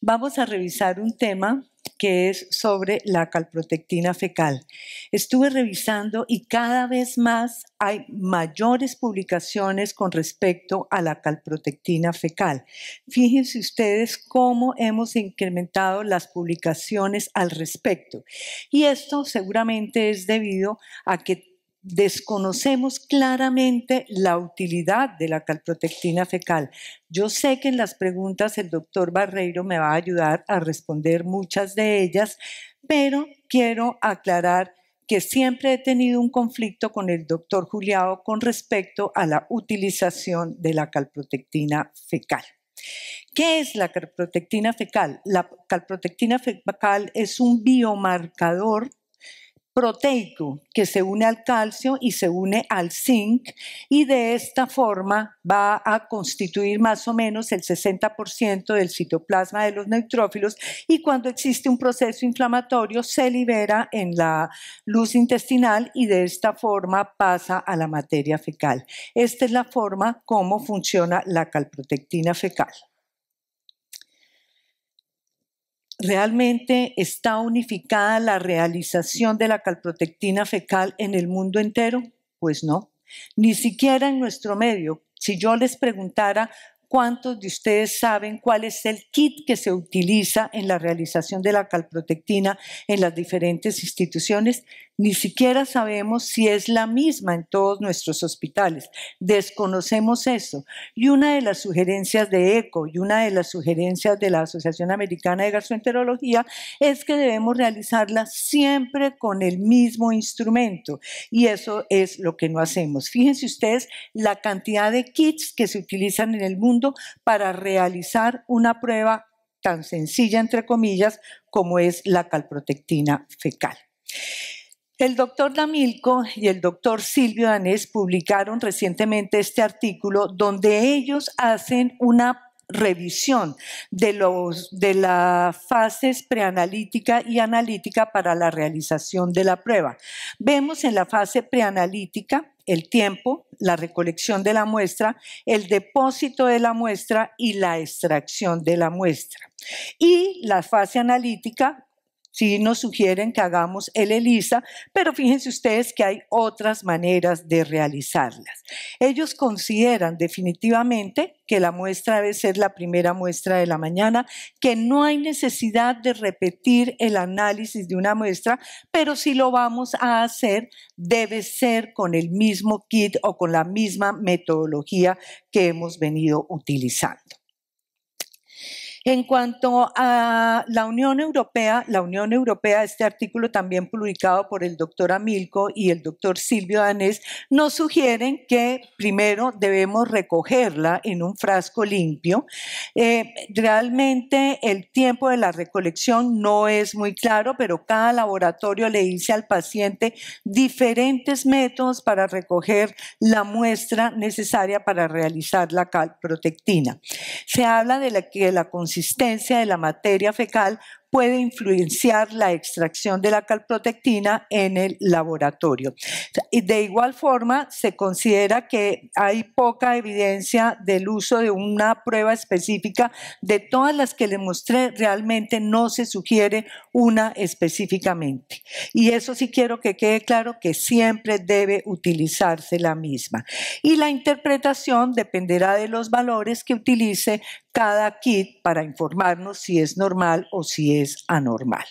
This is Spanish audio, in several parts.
vamos a revisar un tema que es sobre la calprotectina fecal. Estuve revisando y cada vez más hay mayores publicaciones con respecto a la calprotectina fecal. Fíjense ustedes cómo hemos incrementado las publicaciones al respecto. Y esto seguramente es debido a que desconocemos claramente la utilidad de la calprotectina fecal. Yo sé que en las preguntas el doctor Barreiro me va a ayudar a responder muchas de ellas, pero quiero aclarar que siempre he tenido un conflicto con el doctor Juliao con respecto a la utilización de la calprotectina fecal. ¿Qué es la calprotectina fecal? La calprotectina fecal es un biomarcador proteico que se une al calcio y se une al zinc y de esta forma va a constituir más o menos el 60% del citoplasma de los neutrófilos y cuando existe un proceso inflamatorio se libera en la luz intestinal y de esta forma pasa a la materia fecal. Esta es la forma como funciona la calprotectina fecal. realmente está unificada la realización de la calprotectina fecal en el mundo entero? Pues no, ni siquiera en nuestro medio. Si yo les preguntara cuántos de ustedes saben cuál es el kit que se utiliza en la realización de la calprotectina en las diferentes instituciones, ni siquiera sabemos si es la misma en todos nuestros hospitales. Desconocemos eso. Y una de las sugerencias de ECO y una de las sugerencias de la Asociación Americana de Gastroenterología es que debemos realizarla siempre con el mismo instrumento. Y eso es lo que no hacemos. Fíjense ustedes la cantidad de kits que se utilizan en el mundo para realizar una prueba tan sencilla, entre comillas, como es la calprotectina fecal. El doctor Damilco y el doctor Silvio Danés publicaron recientemente este artículo donde ellos hacen una revisión de, los, de las fases preanalítica y analítica para la realización de la prueba. Vemos en la fase preanalítica el tiempo, la recolección de la muestra, el depósito de la muestra y la extracción de la muestra. Y la fase analítica si nos sugieren que hagamos el ELISA, pero fíjense ustedes que hay otras maneras de realizarlas. Ellos consideran definitivamente que la muestra debe ser la primera muestra de la mañana, que no hay necesidad de repetir el análisis de una muestra, pero si lo vamos a hacer, debe ser con el mismo kit o con la misma metodología que hemos venido utilizando. En cuanto a la Unión Europea, la Unión Europea, este artículo también publicado por el doctor Amilco y el doctor Silvio Danés, nos sugieren que primero debemos recogerla en un frasco limpio. Eh, realmente el tiempo de la recolección no es muy claro, pero cada laboratorio le dice al paciente diferentes métodos para recoger la muestra necesaria para realizar la calprotectina. Se habla de la, que la consistencia de la materia fecal puede influenciar la extracción de la calprotectina en el laboratorio. De igual forma, se considera que hay poca evidencia del uso de una prueba específica. De todas las que le mostré, realmente no se sugiere una específicamente. Y eso sí quiero que quede claro que siempre debe utilizarse la misma. Y la interpretación dependerá de los valores que utilice cada kit para informarnos si es normal o si es es anormal.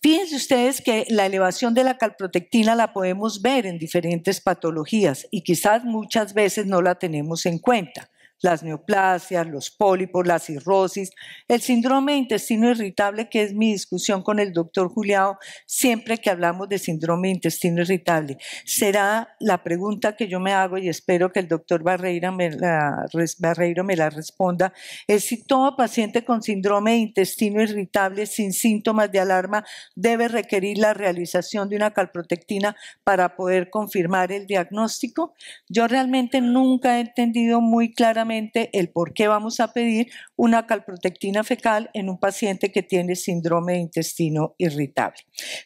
Fíjense ustedes que la elevación de la calprotectina la podemos ver en diferentes patologías y quizás muchas veces no la tenemos en cuenta las neoplasias, los pólipos, la cirrosis, el síndrome de intestino irritable, que es mi discusión con el doctor Juliao siempre que hablamos de síndrome de intestino irritable. Será la pregunta que yo me hago y espero que el doctor Barreiro me la, Barreiro me la responda, es si todo paciente con síndrome de intestino irritable sin síntomas de alarma debe requerir la realización de una calprotectina para poder confirmar el diagnóstico. Yo realmente nunca he entendido muy claramente el por qué vamos a pedir una calprotectina fecal en un paciente que tiene síndrome de intestino irritable.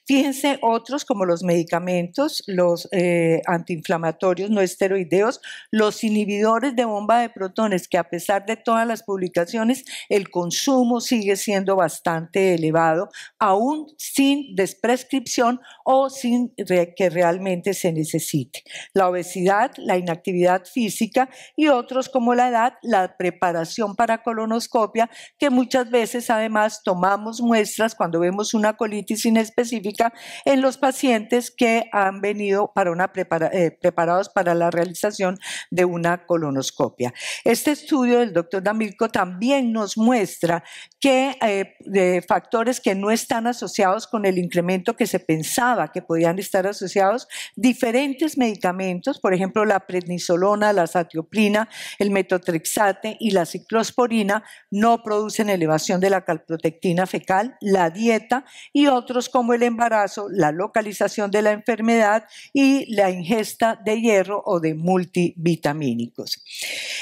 Fíjense otros como los medicamentos, los eh, antiinflamatorios no esteroideos, los inhibidores de bomba de protones, que a pesar de todas las publicaciones, el consumo sigue siendo bastante elevado, aún sin desprescripción o sin que realmente se necesite. La obesidad, la inactividad física y otros como la la preparación para colonoscopia, que muchas veces además tomamos muestras cuando vemos una colitis inespecífica en los pacientes que han venido para una eh, preparados para la realización de una colonoscopia. Este estudio del doctor Damilco también nos muestra que eh, factores que no están asociados con el incremento que se pensaba que podían estar asociados, diferentes medicamentos, por ejemplo, la prednisolona, la satioprina, el metotrexato, trexate y la ciclosporina no producen elevación de la calprotectina fecal, la dieta y otros como el embarazo, la localización de la enfermedad y la ingesta de hierro o de multivitamínicos.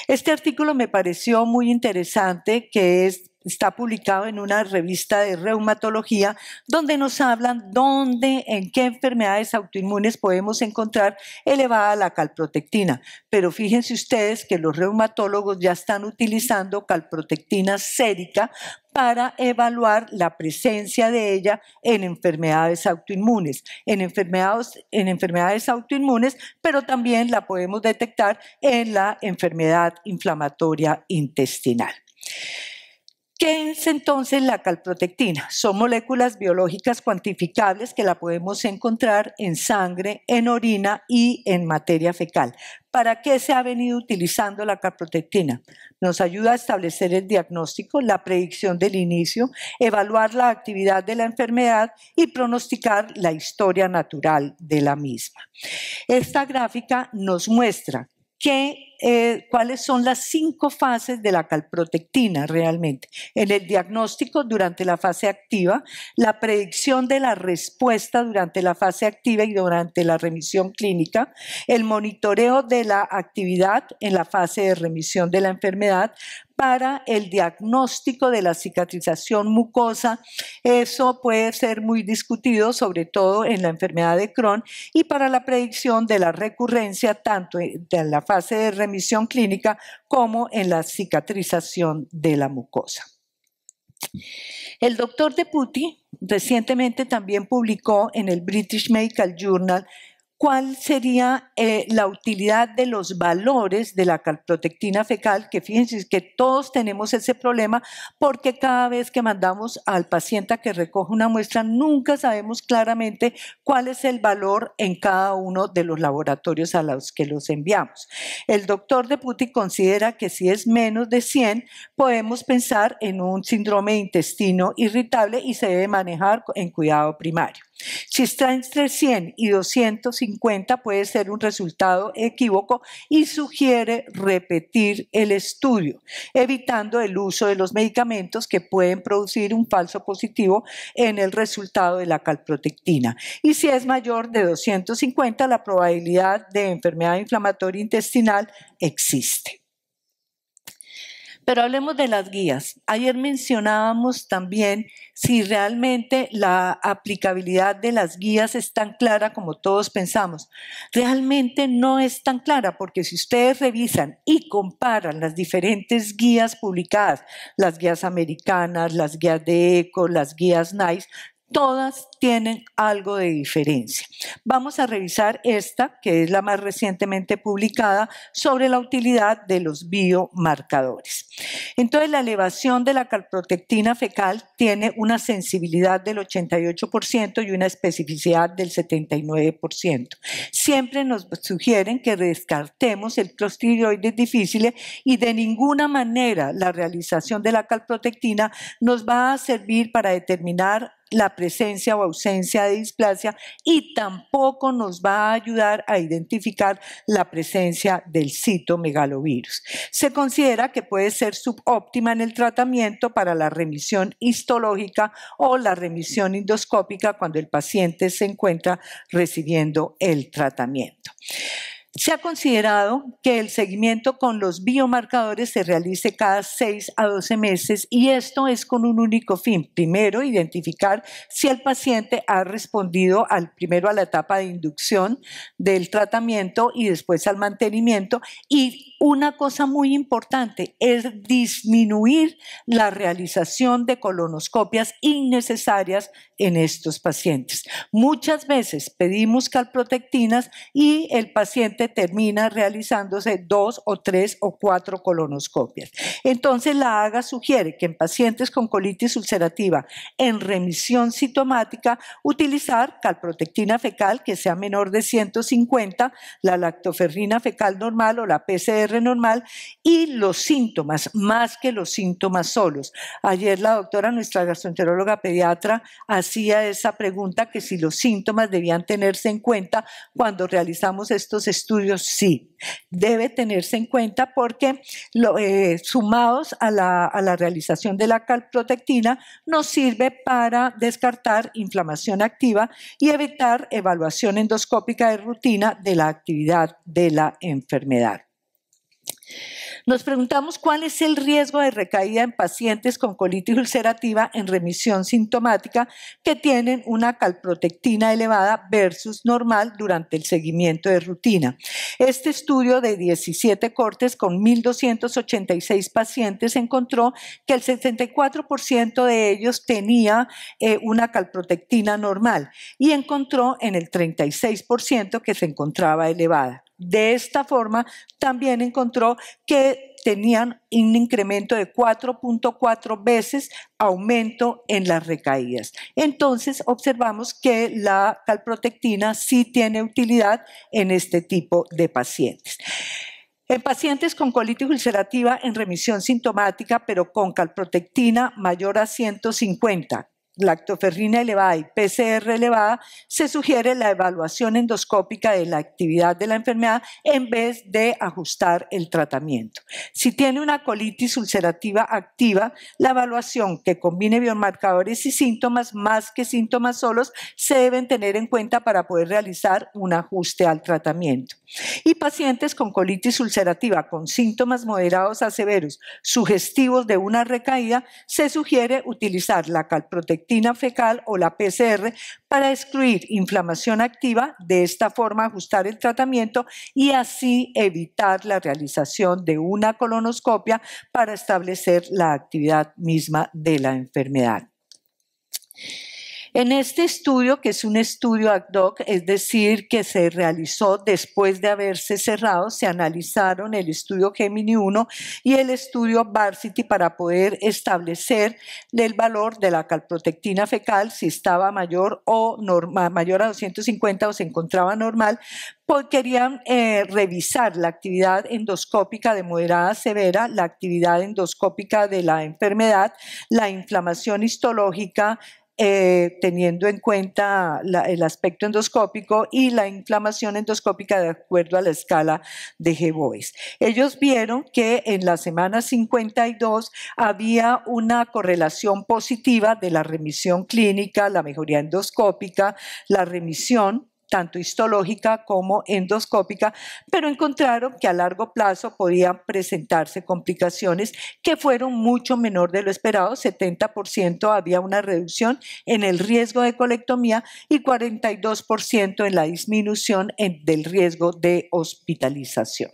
Este artículo me pareció muy interesante que es está publicado en una revista de reumatología, donde nos hablan dónde, en qué enfermedades autoinmunes podemos encontrar elevada la calprotectina. Pero fíjense ustedes que los reumatólogos ya están utilizando calprotectina sérica para evaluar la presencia de ella en enfermedades autoinmunes. En enfermedades, en enfermedades autoinmunes, pero también la podemos detectar en la enfermedad inflamatoria intestinal. ¿Qué es entonces la calprotectina? Son moléculas biológicas cuantificables que la podemos encontrar en sangre, en orina y en materia fecal. ¿Para qué se ha venido utilizando la calprotectina? Nos ayuda a establecer el diagnóstico, la predicción del inicio, evaluar la actividad de la enfermedad y pronosticar la historia natural de la misma. Esta gráfica nos muestra que, eh, cuáles son las cinco fases de la calprotectina realmente. En el diagnóstico durante la fase activa, la predicción de la respuesta durante la fase activa y durante la remisión clínica, el monitoreo de la actividad en la fase de remisión de la enfermedad, para el diagnóstico de la cicatrización mucosa. Eso puede ser muy discutido, sobre todo en la enfermedad de Crohn, y para la predicción de la recurrencia tanto en la fase de remisión clínica como en la cicatrización de la mucosa. El doctor De recientemente también publicó en el British Medical Journal cuál sería eh, la utilidad de los valores de la calprotectina fecal, que fíjense que todos tenemos ese problema porque cada vez que mandamos al paciente a que recoja una muestra, nunca sabemos claramente cuál es el valor en cada uno de los laboratorios a los que los enviamos. El doctor de Putin considera que si es menos de 100, podemos pensar en un síndrome de intestino irritable y se debe manejar en cuidado primario. Si está entre 100 y 250 puede ser un resultado equívoco y sugiere repetir el estudio, evitando el uso de los medicamentos que pueden producir un falso positivo en el resultado de la calprotectina. Y si es mayor de 250, la probabilidad de enfermedad inflamatoria intestinal existe. Pero hablemos de las guías. Ayer mencionábamos también si realmente la aplicabilidad de las guías es tan clara como todos pensamos. Realmente no es tan clara porque si ustedes revisan y comparan las diferentes guías publicadas, las guías americanas, las guías de ECO, las guías NICE, todas tienen algo de diferencia. Vamos a revisar esta, que es la más recientemente publicada, sobre la utilidad de los biomarcadores. Entonces, la elevación de la calprotectina fecal tiene una sensibilidad del 88% y una especificidad del 79%. Siempre nos sugieren que descartemos el clostridoides difícil y de ninguna manera la realización de la calprotectina nos va a servir para determinar la presencia o ausencia de displasia y tampoco nos va a ayudar a identificar la presencia del citomegalovirus. Se considera que puede ser subóptima en el tratamiento para la remisión histológica o la remisión endoscópica cuando el paciente se encuentra recibiendo el tratamiento. Se ha considerado que el seguimiento con los biomarcadores se realice cada 6 a 12 meses y esto es con un único fin. Primero, identificar si el paciente ha respondido al primero a la etapa de inducción del tratamiento y después al mantenimiento. Y una cosa muy importante es disminuir la realización de colonoscopias innecesarias en estos pacientes. Muchas veces pedimos calprotectinas y el paciente termina realizándose dos o tres o cuatro colonoscopias. Entonces, la AGA sugiere que en pacientes con colitis ulcerativa en remisión sintomática, utilizar calprotectina fecal que sea menor de 150, la lactoferrina fecal normal o la PCR normal y los síntomas, más que los síntomas solos. Ayer la doctora, nuestra gastroenteróloga pediatra, hacía esa pregunta que si los síntomas debían tenerse en cuenta cuando realizamos estos estudios estudios, sí. Debe tenerse en cuenta porque eh, sumados a la, a la, realización de la calprotectina nos sirve para descartar inflamación activa y evitar evaluación endoscópica de rutina de la actividad de la enfermedad. Nos preguntamos cuál es el riesgo de recaída en pacientes con colitis ulcerativa en remisión sintomática que tienen una calprotectina elevada versus normal durante el seguimiento de rutina. Este estudio de 17 cortes con 1.286 pacientes encontró que el 74% de ellos tenía eh, una calprotectina normal y encontró en el 36% que se encontraba elevada. De esta forma, también encontró que tenían un incremento de 4.4 veces aumento en las recaídas. Entonces, observamos que la calprotectina sí tiene utilidad en este tipo de pacientes. En pacientes con colitis ulcerativa en remisión sintomática, pero con calprotectina mayor a 150, lactoferrina elevada y PCR elevada, se sugiere la evaluación endoscópica de la actividad de la enfermedad en vez de ajustar el tratamiento. Si tiene una colitis ulcerativa activa, la evaluación que combine biomarcadores y síntomas más que síntomas solos se deben tener en cuenta para poder realizar un ajuste al tratamiento. Y pacientes con colitis ulcerativa con síntomas moderados a severos, sugestivos de una recaída, se sugiere utilizar la calprotectina fecal o la PCR para excluir inflamación activa, de esta forma ajustar el tratamiento y así evitar la realización de una colonoscopia para establecer la actividad misma de la enfermedad. En este estudio, que es un estudio ad hoc, es decir, que se realizó después de haberse cerrado, se analizaron el estudio Gemini 1 y el estudio Varsity para poder establecer el valor de la calprotectina fecal, si estaba mayor o normal, mayor a 250 o se encontraba normal, pues querían eh, revisar la actividad endoscópica de moderada a severa, la actividad endoscópica de la enfermedad, la inflamación histológica, eh, teniendo en cuenta el aspecto endoscópico y la inflamación endoscópica de acuerdo a la escala de G-Boys. Ellos vieron que en la semana 52 había una correlación positiva de la remisión clínica, la mejoría endoscópica, la remisión tanto histológica como endoscópica, pero encontraron que a largo plazo podían presentarse complicaciones que fueron mucho menor de lo esperado, 70% había una reducción en el riesgo de colectomía y 42% en la disminución del riesgo de hospitalización.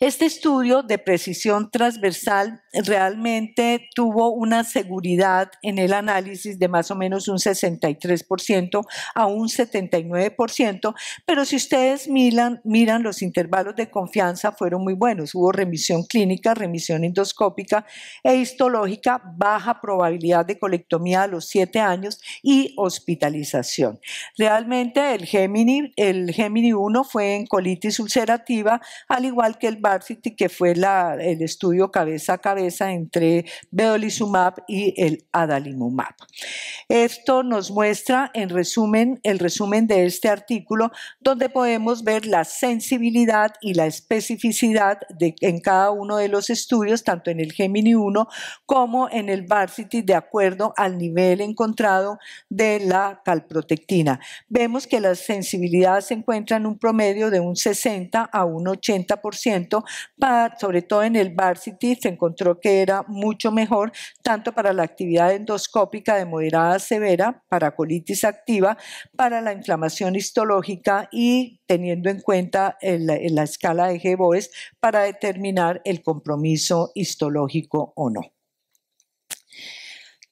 Este estudio de precisión transversal realmente tuvo una seguridad en el análisis de más o menos un 63% a un 79%, pero si ustedes miran, miran los intervalos de confianza fueron muy buenos. Hubo remisión clínica, remisión endoscópica e histológica, baja probabilidad de colectomía a los 7 años y hospitalización. Realmente el Gemini, el 1 fue en colitis ulcerativa, al igual que el que fue el estudio cabeza a cabeza entre Vedolizumab y el Adalimumab. Esto nos muestra en resumen el resumen de este artículo donde podemos ver la sensibilidad y la especificidad en cada uno de los estudios, tanto en el Gemini 1 como en el Varsity, de acuerdo al nivel encontrado de la calprotectina. Vemos que la sensibilidad se encuentra en un promedio de un 60 a un 80% sobre todo en el varsity, se encontró que era mucho mejor, tanto para la actividad endoscópica de moderada a severa, para colitis activa, para la inflamación histológica y teniendo en cuenta la escala de g para determinar el compromiso histológico o no.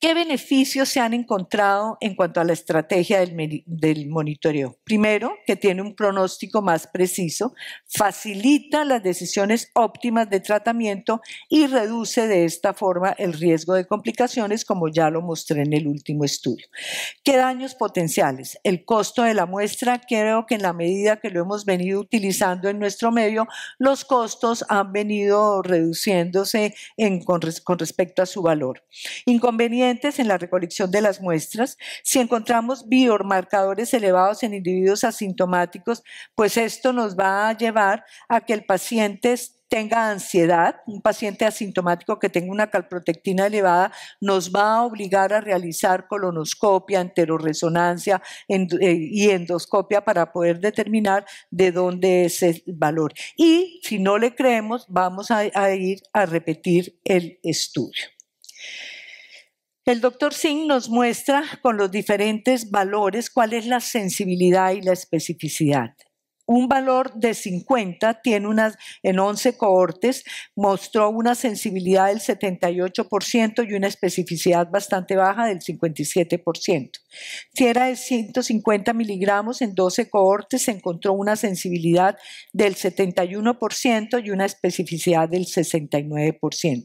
¿Qué beneficios se han encontrado en cuanto a la estrategia del, monitoreo? Primero, que tiene un pronóstico más preciso, facilita las decisiones óptimas de tratamiento y reduce de esta forma el riesgo de complicaciones, como ya lo mostré en el último estudio. ¿Qué daños potenciales? El costo de la muestra, creo que en la medida que lo hemos venido utilizando en nuestro medio, los costos han venido reduciéndose con, con respecto a su valor. Inconveniente en la recolección de las muestras. Si encontramos biomarcadores elevados en individuos asintomáticos, pues esto nos va a llevar a que el paciente tenga ansiedad, un paciente asintomático que tenga una calprotectina elevada nos va a obligar a realizar colonoscopia, enteroresonancia eh, y endoscopia para poder determinar de dónde es el valor. Y si no le creemos, vamos a ir a repetir el estudio. El doctor Singh nos muestra con los diferentes valores cuál es la sensibilidad y la especificidad un valor de 50, tiene unas en 11 cohortes, mostró una sensibilidad del 78% y una especificidad bastante baja del 57%. Si era de 150 miligramos en 12 cohortes, se encontró una sensibilidad del 71% y una especificidad del 69%.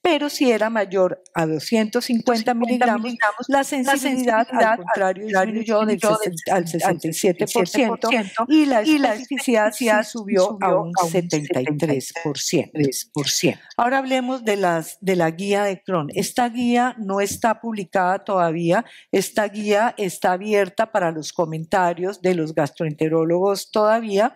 Pero si era mayor a 250 miligramos, la, sensibilidad, al contrario, y la y la ya subió a un 73%. Ahora hablemos de, las, de la guía de Crohn. Esta guía no está publicada todavía. Esta guía está abierta para los comentarios de los gastroenterólogos todavía,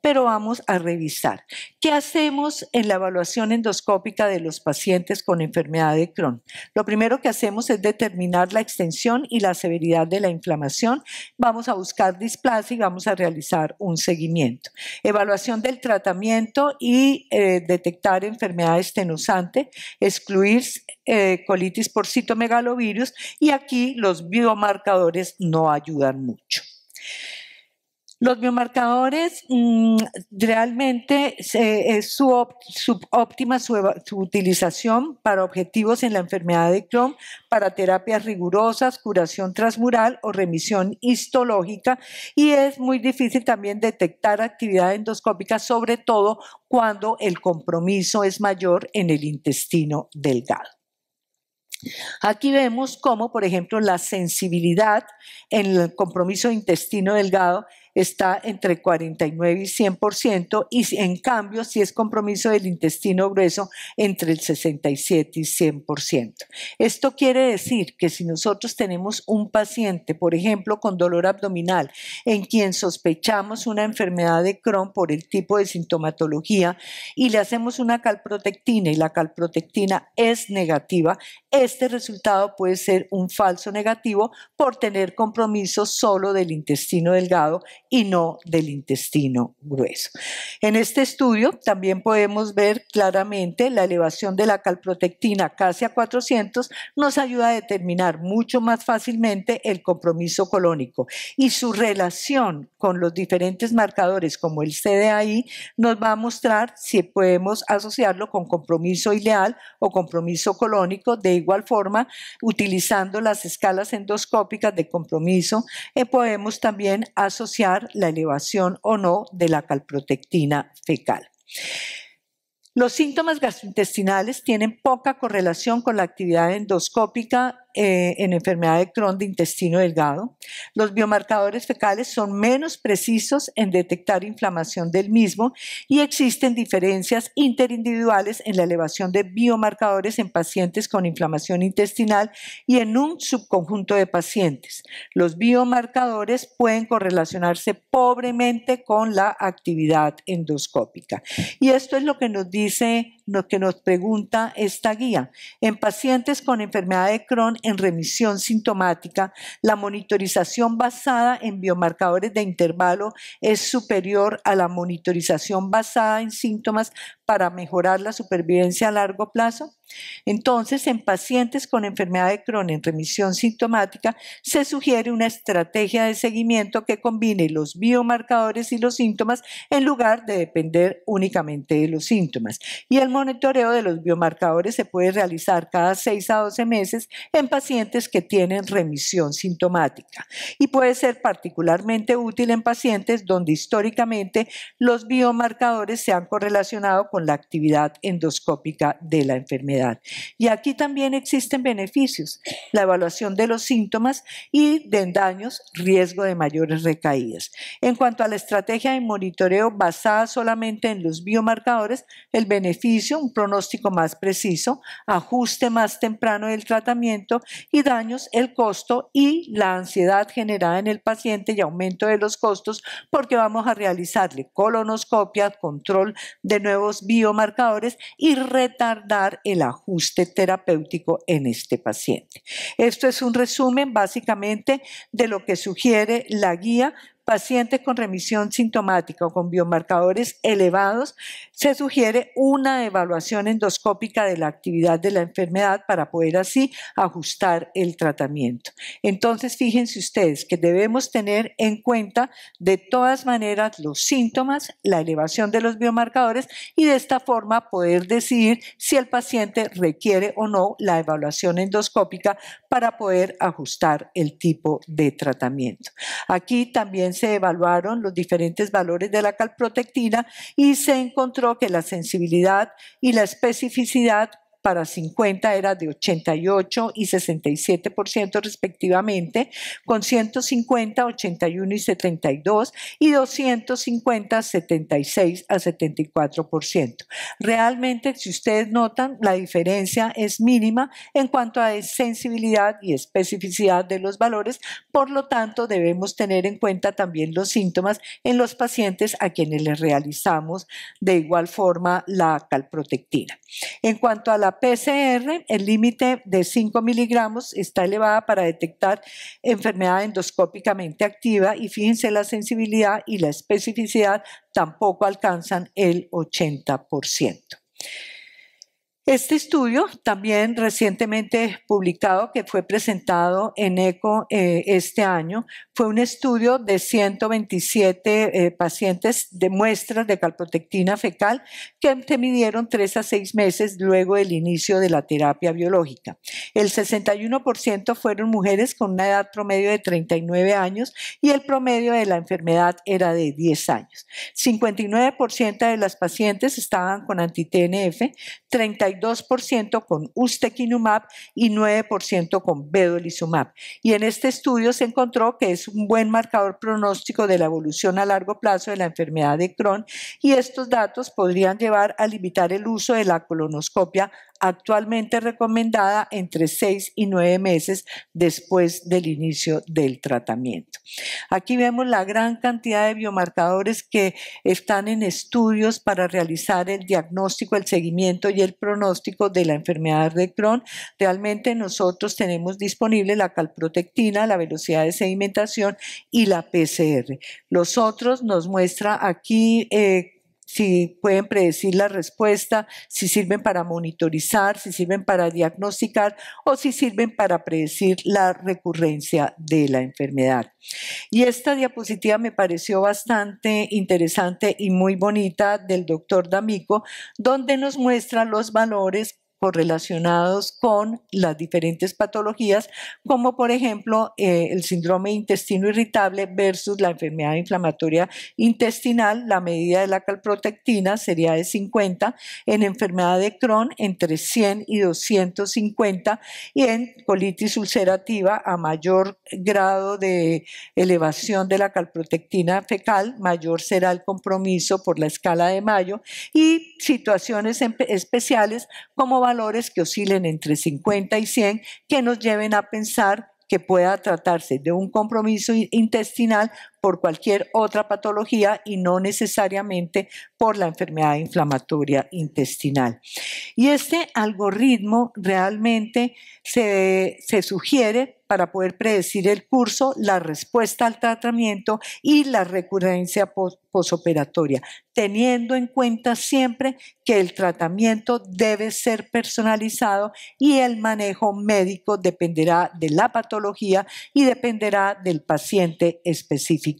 pero vamos a revisar. ¿Qué hacemos en la evaluación endoscópica de los pacientes con enfermedad de Crohn? Lo primero que hacemos es determinar la extensión y la severidad de la inflamación. Vamos a buscar displasia y vamos a realizar un seguimiento. Evaluación del tratamiento y eh, detectar enfermedades tenusantes, excluir eh, colitis por citomegalovirus y aquí los biomarcadores no ayudan mucho. Los biomarcadores mm, realmente es subóptima su, utilización para objetivos en la enfermedad de Crohn, para terapias rigurosas, curación transmural o remisión histológica y es muy difícil también detectar actividad endoscópica, sobre todo cuando el compromiso es mayor en el intestino delgado. Aquí vemos cómo, por ejemplo, la sensibilidad en el compromiso de intestino delgado está entre 49 y 100%, y en cambio, si es compromiso del intestino grueso, entre el 67 y 100%. Esto quiere decir que si nosotros tenemos un paciente, por ejemplo, con dolor abdominal, en quien sospechamos una enfermedad de Crohn por el tipo de sintomatología y le hacemos una calprotectina y la calprotectina es negativa, este resultado puede ser un falso negativo por tener compromiso solo del intestino delgado y no del intestino grueso. En este estudio también podemos ver claramente la elevación de la calprotectina casi a 400 nos ayuda a determinar mucho más fácilmente el compromiso colónico y su relación con los diferentes marcadores como el CDAI nos va a mostrar si podemos asociarlo con compromiso ileal o compromiso colónico de igual forma utilizando las escalas endoscópicas de compromiso eh, podemos también asociar la elevación o no de la calprotectina fecal. Los síntomas gastrointestinales tienen poca correlación con la actividad endoscópica eh, en enfermedad de Crohn de intestino delgado. Los biomarcadores fecales son menos precisos en detectar inflamación del mismo y existen diferencias interindividuales en la elevación de biomarcadores en pacientes con inflamación intestinal y en un subconjunto de pacientes. Los biomarcadores pueden correlacionarse pobremente con la actividad endoscópica. Y esto es lo que nos dice lo que nos pregunta esta guía. En pacientes con enfermedad de Crohn en remisión sintomática, la monitorización basada en biomarcadores de intervalo es superior a la monitorización basada en síntomas para mejorar la supervivencia a largo plazo? Entonces, en pacientes con enfermedad de Crohn en remisión sintomática, se sugiere una estrategia de seguimiento que combine los biomarcadores y los síntomas en lugar de depender únicamente de los síntomas. Y el monitoreo de los biomarcadores se puede realizar cada 6 a 12 meses en pacientes que tienen remisión sintomática y puede ser particularmente útil en pacientes donde históricamente los biomarcadores se han correlacionado con la actividad endoscópica de la enfermedad. Y aquí también existen beneficios, la evaluación de los síntomas y de daños, riesgo de mayores recaídas. En cuanto a la estrategia de monitoreo basada solamente en los biomarcadores, el beneficio, un pronóstico más preciso, ajuste más temprano del tratamiento y daños, el costo y la ansiedad generada en el paciente y aumento de los costos porque vamos a realizarle colonoscopia, control de nuevos biomarcadores y retardar el ajuste terapéutico en este paciente. Esto es un resumen básicamente de lo que sugiere la guía pacientes con remisión sintomática o con biomarcadores elevados, se sugiere una evaluación endoscópica de la actividad de la enfermedad para poder así ajustar el tratamiento. Entonces, fíjense ustedes que debemos tener en cuenta de todas maneras los síntomas, la elevación de los biomarcadores y de esta forma poder decidir si el paciente requiere o no la evaluación endoscópica para poder ajustar el tipo de tratamiento. Aquí también se evaluaron los diferentes valores de la calprotectina y se encontró que la sensibilidad y la especificidad para 50 era de 88 y 67% respectivamente, con 150, 81 y 72 y 250, 76 a 74%. Realmente, si ustedes notan, la diferencia es mínima en cuanto a sensibilidad y especificidad de los valores, por lo tanto debemos tener en cuenta también los síntomas en los pacientes a quienes les realizamos de igual forma la calprotectina. En cuanto a la PCR, el límite de 5 miligramos está elevada para detectar enfermedad endoscópicamente activa y fíjense la sensibilidad y la especificidad tampoco alcanzan el 80%. Este estudio, también recientemente publicado, que fue presentado en ECO eh, este año, fue un estudio de 127 eh, pacientes de muestras de calprotectina fecal que se midieron 3 a 6 meses luego del inicio de la terapia biológica. El 61% fueron mujeres con una edad promedio de 39 años y el promedio de la enfermedad era de 10 años. 59% de las pacientes estaban con antitnf, 32% con ustekinumab y 9% con vedolizumab. Y en este estudio se encontró que es un buen marcador pronóstico de la evolución a largo plazo de la enfermedad de Crohn y estos datos podrían llevar a limitar el uso de la colonoscopia actualmente recomendada entre 6 y nueve meses después del inicio del tratamiento. Aquí vemos la gran cantidad de biomarcadores que están en estudios para realizar el diagnóstico, el seguimiento y el pronóstico de la enfermedad de Crohn. Realmente nosotros tenemos disponible la calprotectina, la velocidad de sedimentación y la PCR. Los otros nos muestra aquí eh, si pueden predecir la respuesta, si sirven para monitorizar, si sirven para diagnosticar o si sirven para predecir la recurrencia de la enfermedad. Y esta diapositiva me pareció bastante interesante y muy bonita del doctor D'Amico, donde nos muestra los valores correlacionados con las diferentes patologías, como por ejemplo eh, el síndrome intestino irritable versus la enfermedad inflamatoria intestinal, la medida de la calprotectina sería de 50, en enfermedad de Crohn entre 100 y 250 y en colitis ulcerativa a mayor grado de elevación de la calprotectina fecal, mayor será el compromiso por la escala de mayo y situaciones especiales como va valores que oscilen entre 50 y 100 que nos lleven a pensar que pueda tratarse de un compromiso intestinal por cualquier otra patología y no necesariamente por la enfermedad inflamatoria intestinal. Y este algoritmo realmente se, sugiere para poder predecir el curso, la respuesta al tratamiento y la recurrencia posoperatoria, teniendo en cuenta siempre que el tratamiento debe ser personalizado y el manejo médico dependerá de la patología y dependerá del paciente específico.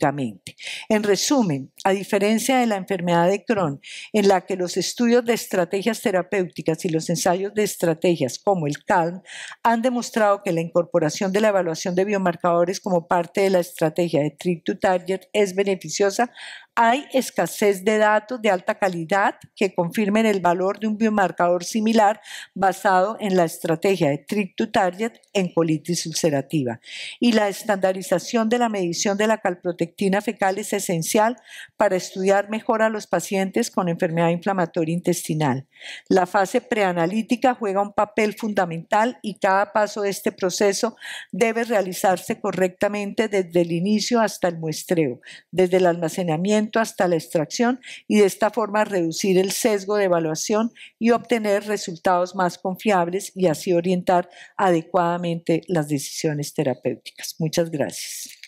En resumen, a diferencia de la enfermedad de Crohn, en la que los estudios de estrategias terapéuticas y los ensayos de estrategias como el CALM han demostrado que la incorporación de la evaluación de biomarcadores como parte de la estrategia de Trip to Target es beneficiosa, hay escasez de datos de alta calidad que confirmen el valor de un biomarcador similar basado en la estrategia de trip to Target en colitis ulcerativa. Y la estandarización de la medición de la calprotectina fecal es esencial para estudiar mejor a los pacientes con enfermedad inflamatoria intestinal. La fase preanalítica juega un papel fundamental y cada paso de este proceso debe realizarse correctamente desde el inicio hasta el muestreo, desde el almacenamiento hasta la extracción y de esta forma reducir el sesgo de evaluación y obtener resultados más confiables y así orientar adecuadamente las decisiones terapéuticas. Muchas gracias.